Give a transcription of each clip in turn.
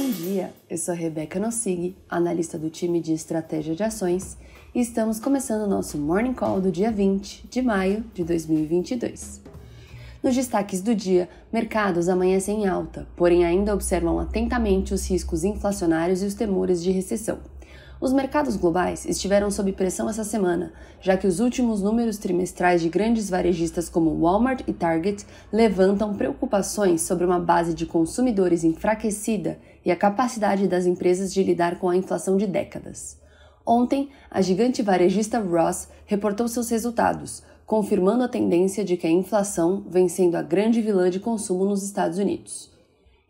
Bom dia, eu sou Rebeca Nossig, analista do time de estratégia de ações, e estamos começando o nosso Morning Call do dia 20 de maio de 2022. Nos destaques do dia, mercados amanhecem em alta, porém ainda observam atentamente os riscos inflacionários e os temores de recessão. Os mercados globais estiveram sob pressão essa semana, já que os últimos números trimestrais de grandes varejistas como Walmart e Target levantam preocupações sobre uma base de consumidores enfraquecida e a capacidade das empresas de lidar com a inflação de décadas. Ontem, a gigante varejista Ross reportou seus resultados, confirmando a tendência de que a inflação vem sendo a grande vilã de consumo nos Estados Unidos.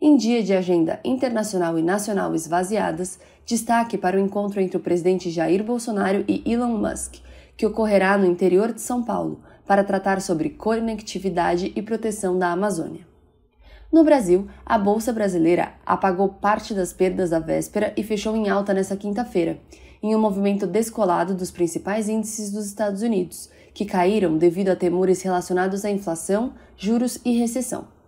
Em dia de agenda internacional e nacional esvaziadas, destaque para o encontro entre o presidente Jair Bolsonaro e Elon Musk, que ocorrerá no interior de São Paulo, para tratar sobre conectividade e proteção da Amazônia. No Brasil, a Bolsa Brasileira apagou parte das perdas da véspera e fechou em alta nesta quinta-feira, em um movimento descolado dos principais índices dos Estados Unidos, que caíram devido a temores relacionados à inflação, juros e recessão.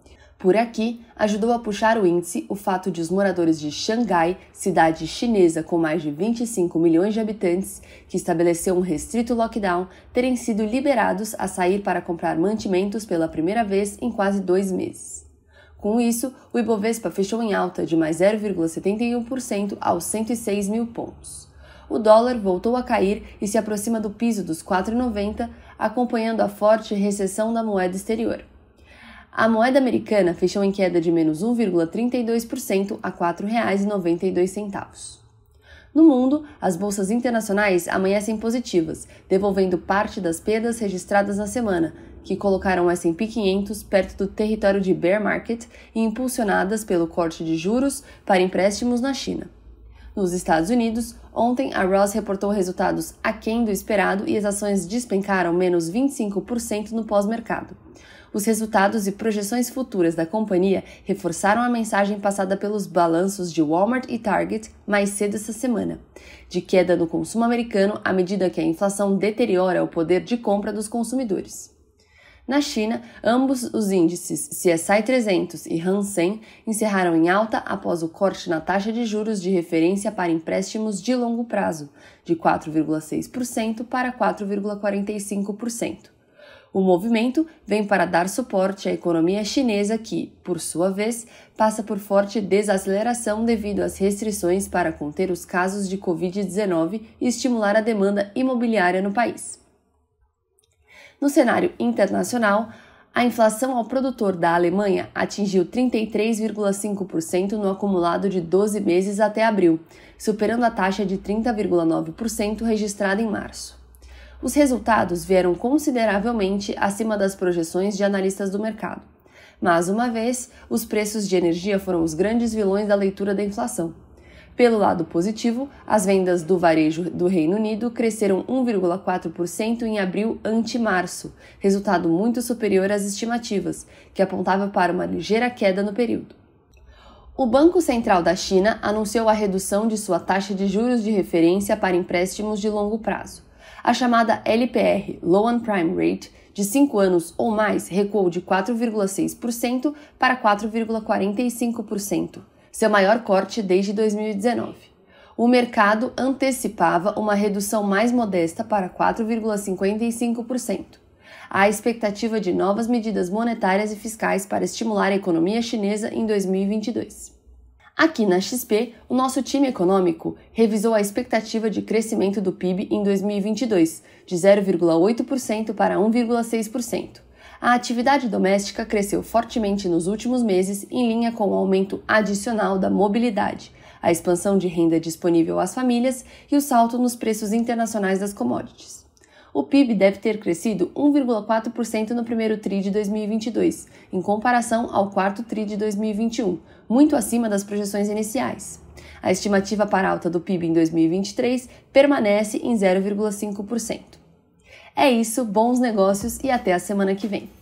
Por aqui, ajudou a puxar o índice o fato de os moradores de Xangai, cidade chinesa com mais de 25 milhões de habitantes, que estabeleceu um restrito lockdown, terem sido liberados a sair para comprar mantimentos pela primeira vez em quase dois meses. Com isso, o Ibovespa fechou em alta de mais 0,71% aos 106 mil pontos. O dólar voltou a cair e se aproxima do piso dos 4,90, acompanhando a forte recessão da moeda exterior. A moeda americana fechou em queda de menos 1,32% a R$ 4,92. No mundo, as bolsas internacionais amanhecem positivas, devolvendo parte das perdas registradas na semana, que colocaram o S&P 500 perto do território de bear market e impulsionadas pelo corte de juros para empréstimos na China. Nos Estados Unidos, ontem a Ross reportou resultados aquém do esperado e as ações despencaram menos 25% no pós-mercado. Os resultados e projeções futuras da companhia reforçaram a mensagem passada pelos balanços de Walmart e Target mais cedo essa semana, de queda no consumo americano à medida que a inflação deteriora o poder de compra dos consumidores. Na China, ambos os índices CSI 300 e Hansen encerraram em alta após o corte na taxa de juros de referência para empréstimos de longo prazo, de 4,6% para 4,45%. O movimento vem para dar suporte à economia chinesa, que, por sua vez, passa por forte desaceleração devido às restrições para conter os casos de Covid-19 e estimular a demanda imobiliária no país. No cenário internacional, a inflação ao produtor da Alemanha atingiu 33,5% no acumulado de 12 meses até abril, superando a taxa de 30,9% registrada em março os resultados vieram consideravelmente acima das projeções de analistas do mercado. Mas, uma vez, os preços de energia foram os grandes vilões da leitura da inflação. Pelo lado positivo, as vendas do varejo do Reino Unido cresceram 1,4% em abril ante março, resultado muito superior às estimativas, que apontava para uma ligeira queda no período. O Banco Central da China anunciou a redução de sua taxa de juros de referência para empréstimos de longo prazo a chamada LPR, Low and Prime Rate, de 5 anos ou mais, recuou de 4,6% para 4,45%, seu maior corte desde 2019 o mercado antecipava uma redução mais modesta para 4,55%. Há expectativa de novas medidas monetárias e fiscais para estimular a economia chinesa em 2022. Aqui na XP, o nosso time econômico revisou a expectativa de crescimento do PIB em 2022, de 0,8% para 1,6%. A atividade doméstica cresceu fortemente nos últimos meses, em linha com o aumento adicional da mobilidade, a expansão de renda disponível às famílias e o salto nos preços internacionais das commodities o PIB deve ter crescido 1,4% no primeiro TRI de 2022, em comparação ao quarto TRI de 2021, muito acima das projeções iniciais. A estimativa para alta do PIB em 2023 permanece em 0,5%. É isso, bons negócios e até a semana que vem.